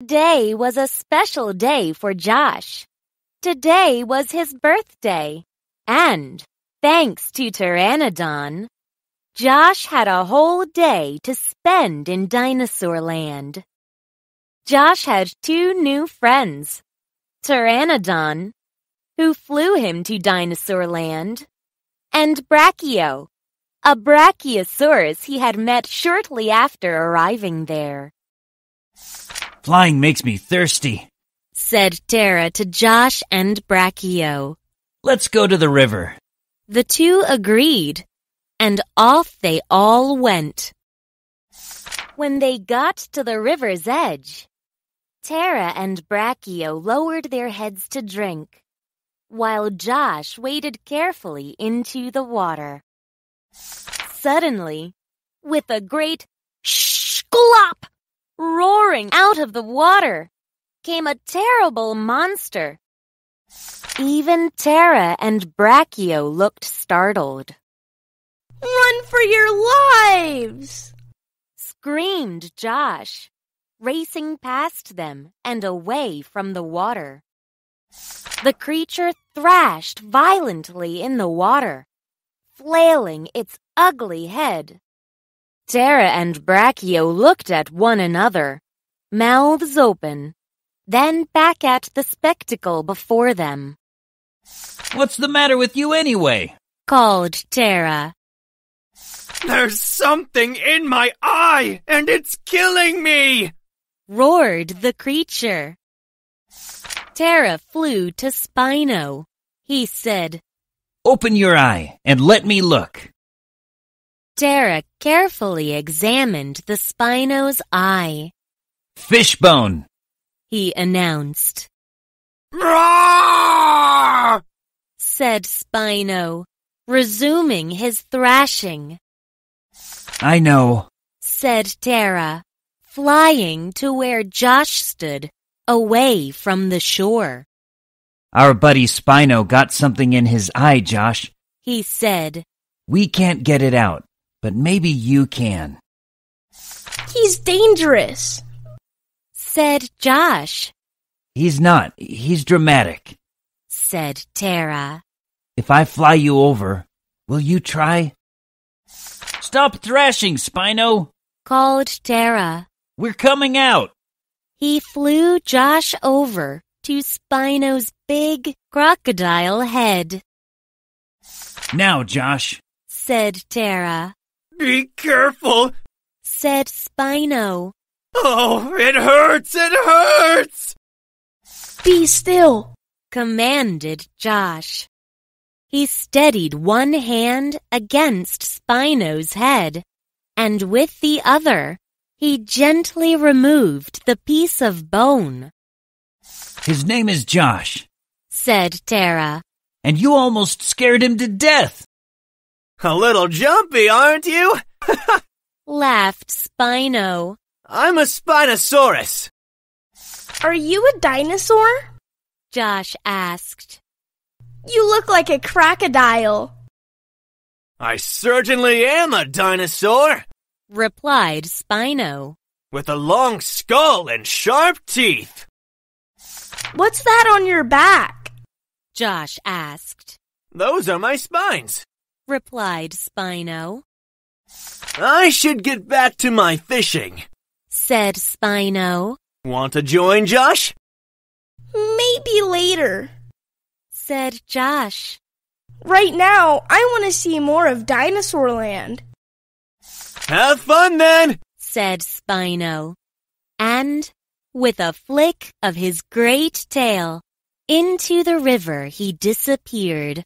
Today was a special day for Josh. Today was his birthday. And thanks to Pteranodon, Josh had a whole day to spend in dinosaur land. Josh had two new friends, Pteranodon, who flew him to dinosaur land, and Brachio, a brachiosaurus he had met shortly after arriving there. Flying makes me thirsty, said Tara to Josh and Brachio. Let's go to the river. The two agreed, and off they all went. When they got to the river's edge, Tara and Brachio lowered their heads to drink, while Josh waded carefully into the water. Suddenly, with a great shlop, Roaring out of the water came a terrible monster. Even Tara and Brachio looked startled. Run for your lives! screamed Josh, racing past them and away from the water. The creature thrashed violently in the water, flailing its ugly head. Tara and Brachio looked at one another, mouths open, then back at the spectacle before them. What's the matter with you anyway? called Tara. There's something in my eye, and it's killing me! roared the creature. Tara flew to Spino. He said, Open your eye and let me look. Derek carefully examined the Spino's eye. Fishbone, he announced. Roar! said Spino, resuming his thrashing. I know, said Tara, flying to where Josh stood, away from the shore. Our buddy Spino got something in his eye, Josh, he said. We can't get it out but maybe you can. He's dangerous, said Josh. He's not. He's dramatic, said Tara. If I fly you over, will you try? Stop thrashing, Spino, called Tara. We're coming out. He flew Josh over to Spino's big crocodile head. Now, Josh, said Tara. Be careful, said Spino. Oh, it hurts, it hurts! Be still, commanded Josh. He steadied one hand against Spino's head, and with the other, he gently removed the piece of bone. His name is Josh, said Tara. And you almost scared him to death. A little jumpy, aren't you? laughed Spino. I'm a Spinosaurus. Are you a dinosaur? Josh asked. You look like a crocodile. I certainly am a dinosaur, replied Spino. With a long skull and sharp teeth. What's that on your back? Josh asked. Those are my spines replied Spino. I should get back to my fishing, said Spino. Want to join, Josh? Maybe later, said Josh. Right now, I want to see more of Dinosaur Land. Have fun then, said Spino. And, with a flick of his great tail, into the river he disappeared.